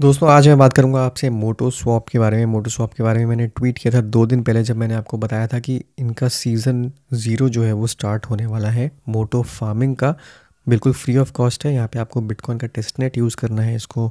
दोस्तों आज मैं बात करूंगा आपसे मोटो स्वॉप के बारे में मोटो स्वॉप के बारे में मैंने ट्वीट किया था दो दिन पहले जब मैंने आपको बताया था कि इनका सीज़न ज़ीरो जो है वो स्टार्ट होने वाला है मोटो फार्मिंग का बिल्कुल फ्री ऑफ कॉस्ट है यहाँ पे आपको बिटकॉइन का टेस्टनेट यूज़ करना है इसको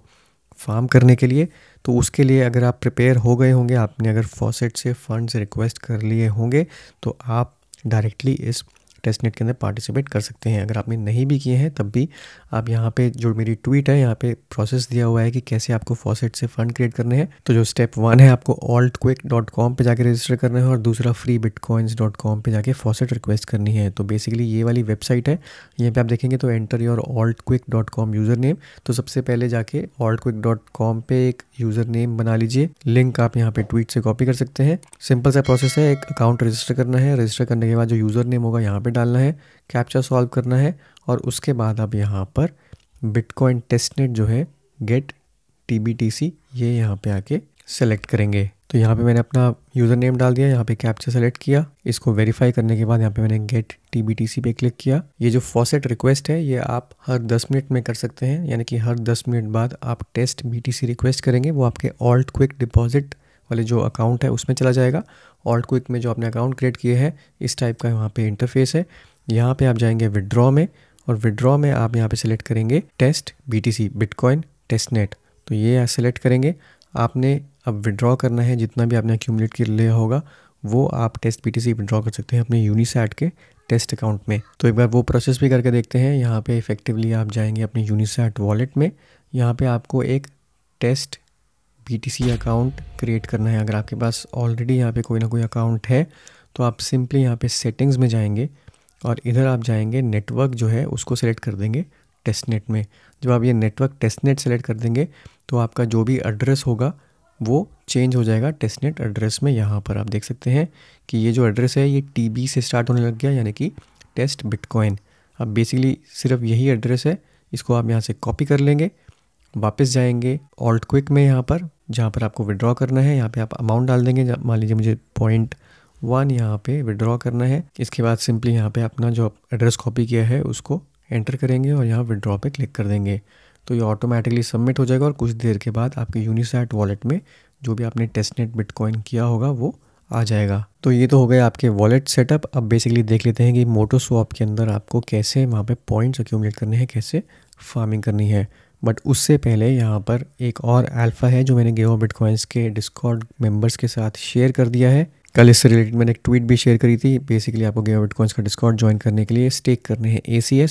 फार्म करने के लिए तो उसके लिए अगर आप प्रिपेयर हो गए होंगे आपने अगर फॉसेट से फंड्स रिक्वेस्ट कर लिए होंगे तो आप डायरेक्टली इस टेस्ट नेट के अंदर पार्टिसिपेट कर सकते हैं अगर आपने नहीं भी किए हैं तब भी आप यहाँ पे जो मेरी ट्वीट है यहाँ पे प्रोसेस दिया हुआ है कि कैसे आपको फॉसेट से फंड क्रिएट करने हैं तो जो स्टेप वन है आपको ऑल्ट क्विक डॉट कॉम पर जाकर रजिस्टर करना है और दूसरा free bit coins dot com पर जाकर फॉसेट रिक्वेस्ट करनी है तो बेसिकली ये वाली वेबसाइट है यहाँ पर आप देखेंगे तो enter your alt quick dot com user name तो सबसे पहले जाके ऑल्ट क्विक डॉट कॉम पर एक यूज़र नेम बना लीजिए लिंक आप यहाँ पर ट्वीट से कॉपी कर सकते हैं सिंपल सा प्रोसेस है एक अकाउंट रजिस्टर करना है रजिस्टर करने के बाद जो यूज़र नेम होगा यहाँ पे पे डालना है कैप्चा सॉल्व करना है और उसके बाद आप यहाँ पर बिटकॉइन टेस्टनेट जो है गेट टी ये यहाँ पे आके सेलेक्ट करेंगे तो यहाँ पे मैंने अपना यूज़र नेम डाल दिया यहाँ पे कैप्चा सेलेक्ट किया इसको वेरीफाई करने के बाद यहाँ पे मैंने गेट टी पे क्लिक किया ये जो फॉसेट रिक्वेस्ट है ये आप हर 10 मिनट में कर सकते हैं यानी कि हर 10 मिनट बाद आप टेस्ट बी रिक्वेस्ट करेंगे वो आपके ऑल्ट क्विक डिपॉजिट वाले जो अकाउंट है उसमें चला जाएगा ऑल्ट क्विक में जो आपने अकाउंट क्रिएट किए हैं इस टाइप का वहाँ पे इंटरफेस है यहाँ पे आप जाएंगे विदड्रॉ में और विड्रॉ में आप यहाँ पे सिलेक्ट करेंगे test C bitcoin test net तो ये सेलेक्ट करेंगे आपने अब विड्रॉ करना है जितना भी आपने अक्यूमलेट कर लिया होगा वो आप टेस्ट सी विड्रॉ कर सकते हैं अपने यूनिसेट के टेस्ट अकाउंट में तो एक बार वो प्रोसेस भी करके देखते हैं यहाँ पे इफेक्टिवली आप जाएंगे अपने यूनिसेट वॉलेट में यहाँ पे आपको एक टेस्ट BTC अकाउंट क्रिएट करना है अगर आपके पास ऑलरेडी यहाँ पे कोई ना कोई अकाउंट है तो आप सिंपली यहाँ पे सेटिंग्स में जाएंगे और इधर आप जाएंगे नेटवर्क जो है उसको सेलेक्ट कर देंगे टेस्टनेट में जब आप ये नेटवर्क टेस्टनेट सेलेक्ट कर देंगे तो आपका जो भी एड्रेस होगा वो चेंज हो जाएगा टेस्टनेट एड्रेस में यहाँ पर आप देख सकते हैं कि ये जो एड्रेस है ये टी से स्टार्ट होने लग गया यानी कि टेस्ट बिटकॉइन अब बेसिकली सिर्फ यही एड्रेस है इसको आप यहाँ से कॉपी कर लेंगे वापस जाएंगे ऑल्ट क्विक में यहाँ पर जहाँ पर आपको विड्रॉ करना है यहाँ पे आप अमाउंट डाल देंगे मान लीजिए मुझे पॉइंट वन यहाँ पे विड्रॉ करना है इसके बाद सिंपली यहाँ पे अपना जो एड्रेस कॉपी किया है उसको एंटर करेंगे और यहाँ विड्रॉ पे क्लिक कर देंगे तो ये ऑटोमेटिकली सबमिट हो जाएगा और कुछ देर के बाद आपके यूनिसेट वॉलेट में जो भी आपने टेस्टनेट बिटकॉइन किया होगा वो आ जाएगा तो ये तो हो गए आपके वॉलेट सेटअप अब बेसिकली देख लेते हैं कि मोटो के अंदर आपको कैसे वहाँ पे पॉइंट्स अक्यूमलेट करने हैं कैसे फार्मिंग करनी है बट उससे पहले यहाँ पर एक और अल्फ़ा है जो मैंने गेहो बिटकॉइंस के डिस्कॉर्ड मेंबर्स के साथ शेयर कर दिया है कल इससे रिलेटेड मैंने एक ट्वीट भी शेयर करी थी बेसिकली आपको गेहो बिटकॉइंस का डिस्कॉर्ड ज्वाइन करने के लिए स्टेक करने हैं ए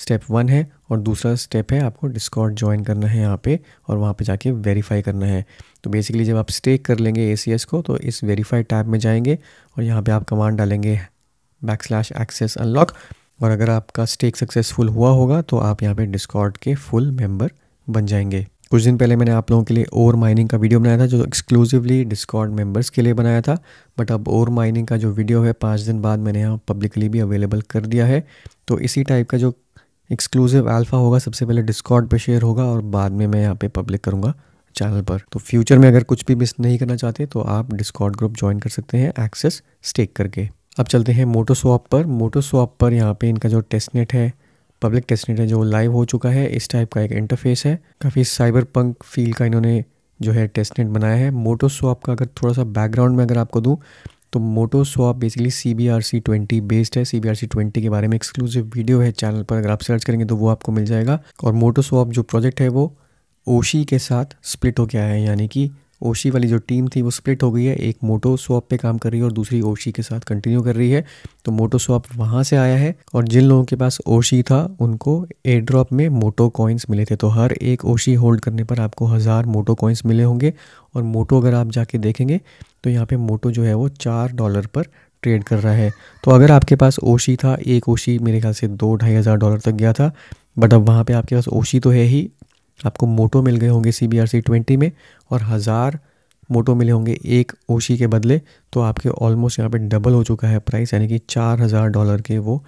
स्टेप वन है और दूसरा स्टेप है आपको डिस्कॉर्ड ज्वाइन करना है यहाँ पे और वहाँ पे जाके वेरीफाई करना है तो बेसिकली जब आप स्टेक कर लेंगे ए को तो इस वेरीफाई टैब में जाएंगे और यहाँ पे आप कमांड डालेंगे बैक स्लैश एक्सेस अनलॉक और अगर आपका स्टेक सक्सेसफुल हुआ होगा तो आप यहाँ पे डिस्कॉर्ड के फुल मेंबर बन जाएंगे कुछ दिन पहले मैंने आप लोगों के लिए ओवर माइनिंग का वीडियो बनाया था जो एक्सक्लूसिवली डिस्कॉर्ड मेंबर्स के लिए बनाया था बट अब ओवर माइनिंग का जो वीडियो है पाँच दिन बाद मैंने यहाँ पब्लिकली भी अवेलेबल कर दिया है तो इसी टाइप का जो एक्सक्लूसिव अल्फा होगा सबसे पहले डिस्कॉर्ड पे शेयर होगा और बाद में मैं यहाँ पे पब्लिक करूँगा चैनल पर तो फ्यूचर में अगर कुछ भी मिस नहीं करना चाहते तो आप डिस्कॉर्ड ग्रुप ज्वाइन कर सकते हैं एक्सेस स्टेक करके अब चलते हैं मोटो स्वाप पर मोटो स्वाप पर यहाँ पे इनका जो टेस्टनेट है पब्लिक टेस्टनेट है जो लाइव हो चुका है इस टाइप का एक इंटरफेस है काफ़ी साइबर पंक फील का इन्होंने जो है टेस्टनेट बनाया है मोटो स्वाप का अगर थोड़ा सा बैकग्राउंड में अगर आपको दूँ तो Moto swap basically C B R C twenty based है C B R C twenty के बारे में एक्सक्लूसिव वीडियो है चैनल पर अगर आप सर्च करेंगे तो वो आपको मिल जाएगा और मोटो स्वाप जो प्रोजेक्ट है वो ओशी के साथ स्प्लिट हो गया है यानी कि ओशी वाली जो टीम थी वो स्प्लिट हो गई है एक मोटो स्वॉप पे काम कर रही है और दूसरी ओशी के साथ कंटिन्यू कर रही है तो मोटो स्वॉप वहाँ से आया है और जिन लोगों के पास ओशी था उनको एयर ड्रॉप में मोटो कॉइन्स मिले थे तो हर एक ओशी होल्ड करने पर आपको हज़ार मोटो कॉइन्स मिले होंगे और मोटो अगर आप जाके देखेंगे तो यहाँ पर मोटो जो है वो चार डॉलर पर ट्रेड कर रहा है तो अगर आपके पास ओशी था एक ओशी मेरे ख्याल से दो ढाई हज़ार डॉलर तक गया था बट अब वहाँ पे आपके पास ओशी तो है ही आपको मोटो मिल गए होंगे C B R C twenty में और हज़ार मोटो मिले होंगे एक ओशी के बदले तो आपके ऑलमोस्ट यहाँ पे डबल हो चुका है प्राइस यानी कि चार हज़ार डॉलर के वो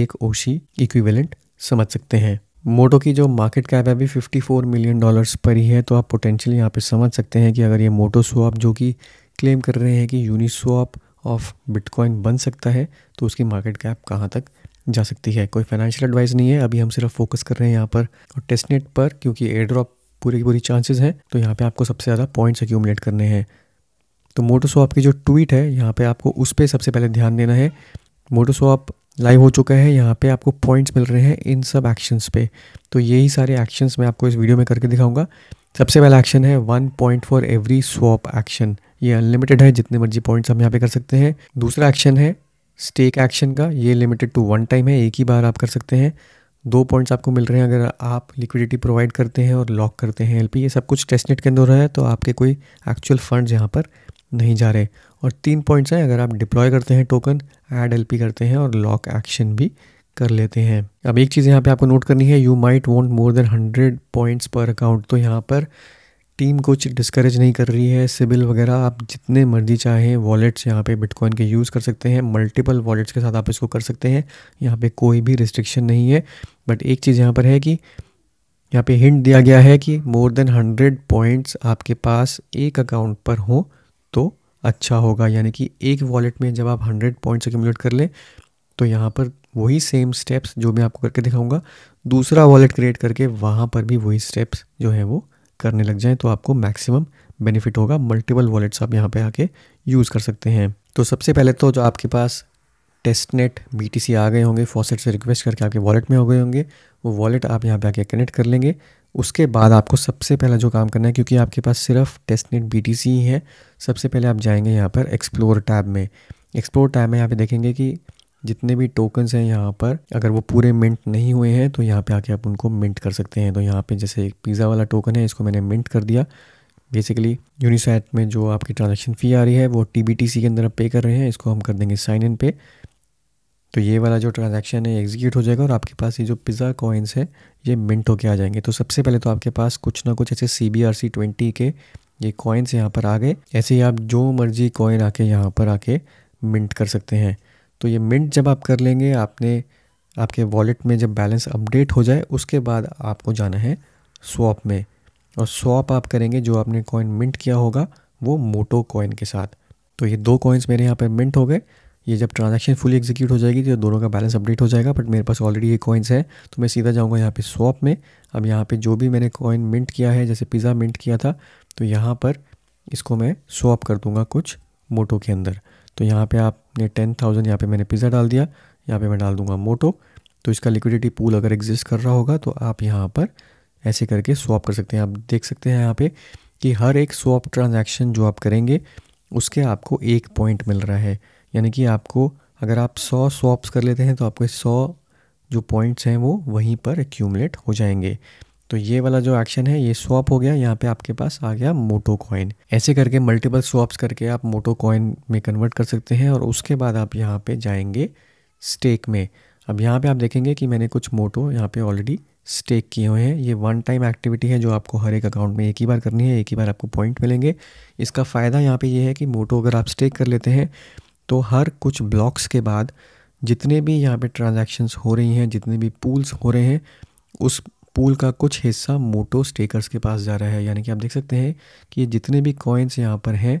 एक ओशी इक्विवेलेंट समझ सकते हैं मोटो की जो मार्केट कैप है अभी 54 मिलियन डॉलर्स पर ही है तो आप पोटेंशियल यहाँ पे समझ सकते हैं कि अगर ये मोटो स्वॉप जो कि क्लेम कर रहे हैं कि यूनिस्वॉप ऑफ बिटकॉइन बन सकता है तो उसकी मार्केट कैप कहाँ तक जा सकती है कोई फाइनेंशियल एडवाइस नहीं है अभी हम सिर्फ फोकस कर रहे हैं यहाँ पर और टेस्टनेट पर क्योंकि एयर ड्रॉप पूरी की पूरी चांसेस हैं तो यहाँ पे आपको सबसे ज़्यादा पॉइंट्स अक्यूमलेट करने हैं तो मोटोसॉप की जो ट्वीट है यहाँ पे आपको उस पर सबसे पहले ध्यान देना है मोटोसॉप लाइव हो चुका है यहाँ पे आपको पॉइंट्स मिल रहे हैं इन सब एक्शंस पे तो यही सारे एक्शंस मैं आपको इस वीडियो में करके दिखाऊंगा सबसे पहला एक्शन है one point for every swap action ये अनलिमिटेड है जितने मर्जी पॉइंट्स हम यहाँ पे कर सकते हैं दूसरा एक्शन है स्टेक एक्शन का ये लिमिटेड टू वन टाइम है एक ही बार आप कर सकते हैं दो पॉइंट्स आपको मिल रहे हैं अगर आप लिक्विडिटी प्रोवाइड करते हैं और लॉक करते हैं एल ये सब कुछ टेस्टनेट के अंदर है तो आपके कोई एक्चुअल फंड्स यहाँ पर नहीं जा रहे और तीन पॉइंट्स हैं अगर आप डिप्लॉय करते हैं टोकन ऐड एल करते हैं और लॉक एक्शन भी कर लेते हैं अब एक चीज़ यहाँ पे आपको नोट करनी है you might want more than hundred points पर अकाउंट तो यहाँ पर टीम कुछ डिस्करेज नहीं कर रही है सिबिल वगैरह आप जितने मर्जी चाहें वॉलेट्स यहाँ पे बिटकॉइन के यूज़ कर सकते हैं मल्टीपल वॉलेट्स के साथ आप इसको कर सकते हैं यहाँ पे कोई भी रिस्ट्रिक्शन नहीं है बट एक चीज़ यहाँ पर है कि यहाँ पे हिंट दिया गया है कि मोर देन हंड्रेड पॉइंट्स आपके पास एक अकाउंट पर हों तो अच्छा होगा यानी कि एक वॉलेट में जब आप हंड्रेड पॉइंट्स एक्यूमलेट कर लें तो यहाँ पर वही सेम स्टेप्स जो मैं आपको करके दिखाऊंगा दूसरा वॉलेट क्रिएट करके वहाँ पर भी वही स्टेप्स जो है वो करने लग जाएँ तो आपको मैक्सिमम बेनिफिट होगा मल्टीपल वॉलेट्स आप यहाँ पे आके यूज़ कर सकते हैं तो सबसे पहले तो जो आपके पास टेस्टनेट बी आ गए होंगे फॉसेट से रिक्वेस्ट करके आपके वॉलेट में हो गए होंगे वो वॉलेट आप यहाँ पे आके कनेक्ट कर लेंगे उसके बाद आपको सबसे पहला जो काम करना है क्योंकि आपके पास सिर्फ टेस्टनेट बी ही है सबसे पहले आप जाएंगे यहाँ पर एक्सप्लोर टैब में एक्सप्लोर टैब में यहाँ पे देखेंगे कि जितने भी टोकन्स हैं यहाँ पर अगर वो पूरे मिंट नहीं हुए हैं तो यहाँ पे आके आप उनको मिंट कर सकते हैं तो यहाँ पे जैसे एक पिज़्ज़ा वाला टोकन है इसको मैंने मिंट कर दिया बेसिकली यूनिसेट में जो आपकी ट्रांजेक्शन फ़ी आ रही है वो टी के अंदर आप पे कर रहे हैं इसको हम कर देंगे साइन इन पे तो ये वाला जो ट्रांजेक्शन है एग्जीक्यूट हो जाएगा और आपके पास ये जो पिज़्ज़ा कॉइन्स है ये मिंट होके आ जाएंगे तो सबसे पहले तो आपके पास कुछ ना कुछ ऐसे C B R C twenty के ये कॉइन्स यहाँ पर आ गए ऐसे ही आप जो मर्जी कॉइन आके यहाँ पर आके मिंट कर सकते हैं तो ये मिंट जब आप कर लेंगे आपने आपके वॉलेट में जब बैलेंस अपडेट हो जाए उसके बाद आपको जाना है स्वॉप में और स्वॉप आप करेंगे जो आपने कॉइन मिंट किया होगा वो मोटो कॉइन के साथ तो ये दो कॉइन्स मेरे यहाँ पर मिंट हो गए ये जब ट्रांजैक्शन फुली एग्जीक्यूट हो जाएगी तो दोनों का बैलेंस अपडेट हो जाएगा बट मेरे पास ऑलरेडी ये कॉइन्स है तो मैं सीधा जाऊँगा यहाँ पर स्वॉप में अब यहाँ पर जो भी मैंने कॉइन मिंट किया है जैसे पिज़्ज़ा मिंट किया था तो यहाँ पर इसको मैं स्वॉप कर दूँगा कुछ मोटो के अंदर तो यहाँ पे आप ये टेन थाउजेंड यहाँ पर मैंने पिज़्ज़ा डाल दिया यहाँ पे मैं डाल दूंगा मोटो तो इसका लिक्विडिटी पूल अगर एग्जिस्ट कर रहा होगा तो आप यहाँ पर ऐसे करके स्वॉप कर सकते हैं आप देख सकते हैं यहाँ पे कि हर एक स्वॉप ट्रांजैक्शन जो आप करेंगे उसके आपको एक पॉइंट मिल रहा है यानी कि आपको अगर आप सौ स्वॉप्स कर लेते हैं तो आपके सौ जो पॉइंट्स हैं वो वहीं पर एक्यूमलेट हो जाएंगे तो ये वाला जो एक्शन है ये स्वॉप हो गया यहाँ पे आपके पास आ गया मोटो कॉइन ऐसे करके मल्टीपल स्वॉप्स करके आप मोटो कॉइन में कन्वर्ट कर सकते हैं और उसके बाद आप यहाँ पे जाएंगे स्टेक में अब यहाँ पे आप देखेंगे कि मैंने कुछ मोटो यहाँ पे ऑलरेडी स्टेक किए हुए हैं ये वन टाइम एक्टिविटी है जो आपको हर एक अकाउंट में एक ही बार करनी है एक ही बार आपको पॉइंट मिलेंगे इसका फ़ायदा यहाँ पे ये है कि मोटो अगर आप स्टेक कर लेते हैं तो हर कुछ ब्लॉक्स के बाद जितने भी यहाँ पे ट्रांजेक्शन्स हो रही हैं जितने भी पूल्स हो रहे हैं उस पूल का कुछ हिस्सा मोटो स्टेकर्स के पास जा रहा है यानी कि आप देख सकते हैं कि जितने भी कॉइन्स यहाँ पर हैं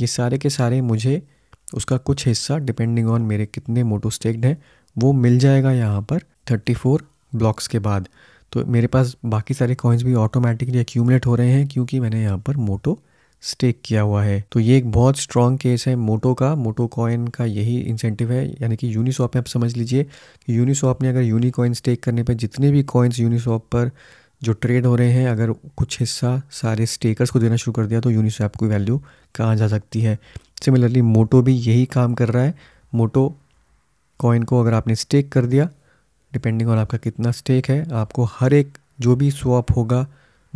ये सारे के सारे मुझे उसका कुछ हिस्सा डिपेंडिंग ऑन मेरे कितने मोटो स्टेक्ड हैं वो मिल जाएगा यहाँ पर थर्टी फोर ब्लॉक्स के बाद तो मेरे पास बाकी सारे कॉइन्स भी ऑटोमेटिकली एक्यूमलेट हो रहे हैं क्योंकि मैंने यहाँ पर मोटो स्टेक किया हुआ है तो ये एक बहुत स्ट्रॉन्ग केस है मोटो का मोटो कॉइन का यही इंसेंटिव है यानी कि यूनिसॉप में आप समझ लीजिए कि यूनिसॉप ने अगर यूनी कॉइन स्टेक करने पर जितने भी कॉइन्स यूनिसॉप पर जो ट्रेड हो रहे हैं अगर कुछ हिस्सा सारे स्टेकर्स को देना शुरू कर दिया तो यूनिसॉप की वैल्यू कहाँ जा सकती है सिमिलरली मोटो भी यही काम कर रहा है मोटो कॉइन को अगर आपने स्टेक कर दिया डिपेंडिंग ऑन आपका कितना स्टेक है आपको हर एक जो भी स्वॉप होगा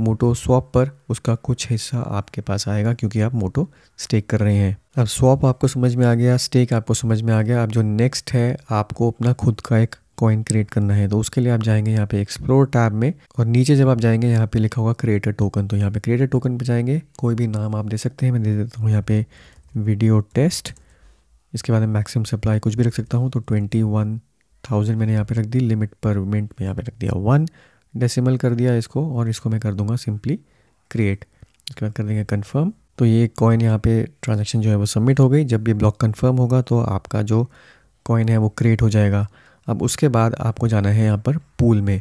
मोटो स्वॉप पर उसका कुछ हिस्सा आपके पास आएगा क्योंकि आप मोटो स्टेक कर रहे हैं अब स्वॉप आपको समझ में आ गया स्टेक आपको समझ में आ गया अब जो नेक्स्ट है आपको अपना खुद का एक कॉइन क्रिएट करना है तो उसके लिए आप जाएंगे यहाँ पे एक्सप्लोर टैब में और नीचे जब आप जाएंगे यहाँ पे लिखा होगा क्रिएटर टोकन तो यहाँ पे क्रिएटर टोकन पे जाएंगे कोई भी नाम आप दे सकते हैं मैं दे देता हूँ यहाँ पे वीडियो टेस्ट इसके बाद मैं मैक्सिमम सप्लाई कुछ भी रख सकता हूँ तो ट्वेंटी वन थाउजेंड मैंने यहाँ पे रख दी लिमिट पर मिनट में यहाँ पे रख दिया वन डेसिमल कर दिया इसको और इसको मैं कर दूंगा सिंपली क्रिएट उसके बाद कर देंगे कन्फर्म तो ये कॉइन यहाँ पे ट्रांजेक्शन जो है वो सबमिट हो गई जब ये ब्लॉक कन्फर्म होगा तो आपका जो कॉइन है वो क्रिएट हो जाएगा अब उसके बाद आपको जाना है यहाँ पर पूल में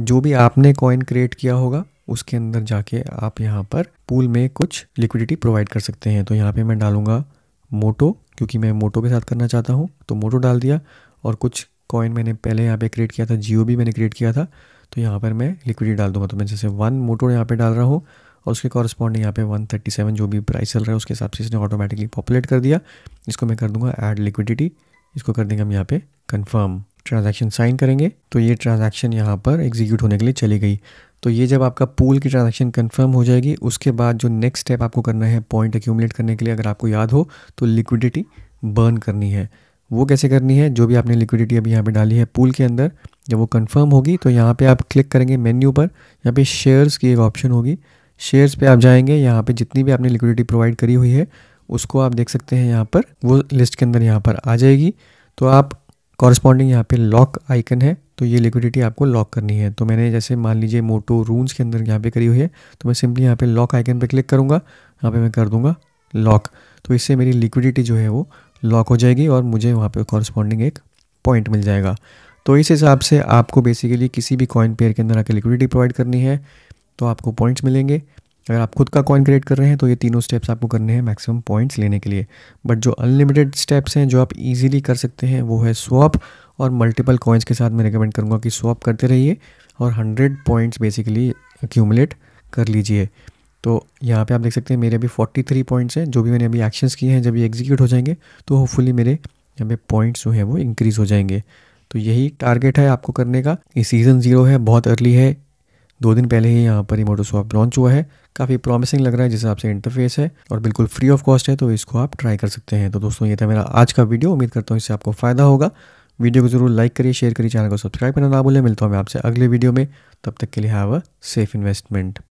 जो भी आपने कॉइन क्रिएट किया होगा उसके अंदर जाके आप यहाँ पर पूल में कुछ लिक्विडिटी प्रोवाइड कर सकते हैं तो यहाँ पे मैं डालूँगा मोटो क्योंकि मैं मोटो के साथ करना चाहता हूँ तो मोटो डाल दिया और कुछ कॉइन मैंने पहले यहाँ पे क्रिएट किया था जियो भी मैंने क्रिएट किया था तो यहाँ पर मैं लिक्विडी डाल दूंगा तो मैं जैसे वन मोटो यहाँ पर डाल रहा हूँ और उसके कॉरस्पॉन्डिंग यहाँ पे 137 जो भी प्राइस चल रहा है उसके हिसाब से इसने ऑटोमेटिकली पॉपुलेट कर दिया इसको मैं कर दूंगा ऐड लिक्विडिटी इसको कर देंगे हम यहाँ पे कंफर्म ट्रांजैक्शन साइन करेंगे तो ये ट्रांजैक्शन यहाँ पर एग्जीक्यूट होने के लिए चली गई तो ये जब आपका पूल की ट्रांजेक्शन कन्फर्म हो जाएगी उसके बाद जो नेक्स्ट स्टेप आपको करना है पॉइंट एक्यूमुलेट करने के लिए अगर आपको याद हो तो लिक्विडिटी बर्न करनी है वो कैसे करनी है जो भी आपने लिक्विडिटी अभी यहाँ पर डाली है पूल के अंदर जब वो कंफर्म होगी तो यहाँ पे आप क्लिक करेंगे मेन्यू पर यहाँ पे शेयर्स की एक ऑप्शन होगी शेयर्स पे आप जाएंगे यहाँ पे जितनी भी आपने लिक्विडिटी प्रोवाइड करी हुई है उसको आप देख सकते हैं यहाँ पर वो लिस्ट के अंदर यहाँ पर आ जाएगी तो आप कॉरस्पॉन्डिंग यहाँ पे लॉक आइकन है तो ये लिक्विडिटी आपको लॉक करनी है तो मैंने जैसे मान लीजिए मोटो रूम्स के अंदर यहाँ पे करी हुई है तो मैं सिंपली यहाँ पे लॉक आइकन पे क्लिक करूँगा यहाँ पे मैं कर दूँगा लॉक तो इससे मेरी लिक्विडिटी जो है वो लॉक हो जाएगी और मुझे वहाँ पे कॉरस्पॉन्डिंग एक पॉइंट मिल जाएगा तो इस हिसाब से आपको बेसिकली किसी भी कॉइन पेयर के अंदर आकर लिक्विडिटी प्रोवाइड करनी है तो आपको पॉइंट्स मिलेंगे अगर आप खुद का कॉइन क्रिएट कर रहे हैं तो ये तीनों स्टेप्स आपको करने हैं मैक्सिमम पॉइंट्स लेने के लिए बट जो अनलिमिटेड स्टेप्स हैं जो आप इजीली कर सकते हैं वो है स्वॉप और मल्टीपल कॉइन्स के साथ मैं रिकमेंड करूँगा कि स्वॉप करते रहिए और हंड्रेड पॉइंट्स बेसिकली एक्यूमुलेट कर लीजिए तो यहाँ पर आप देख सकते हैं मेरे अभी थ्री पॉइंट्स हैं जो भी मैंने अभी एक्शंस किए हैं जब ये एग्जीक्यूट हो जाएंगे तो होपफुली मेरे यहाँ पे पॉइंट्स जो हैं वो इंक्रीज़ हो जाएंगे तो यही टारगेट है आपको करने का ये सीज़न ज़ीरो है बहुत अर्ली है दो दिन पहले ही यहाँ पर ये मोटो स्वाप लॉन्च हुआ है काफ़ी प्रॉमिसिंग लग रहा है जिस हिसाब से इंटरफेस है और बिल्कुल फ्री ऑफ कॉस्ट है तो इसको आप ट्राई कर सकते हैं तो दोस्तों ये था मेरा आज का वीडियो उम्मीद करता हूँ इससे आपको फ़ायदा होगा वीडियो को जरूर लाइक करिए शेयर करिए चैनल को सब्सक्राइब करना ना भूलें मिलता हूँ मैं आपसे अगले वीडियो में तब तक के लिए हैव अ सेफ इन्वेस्टमेंट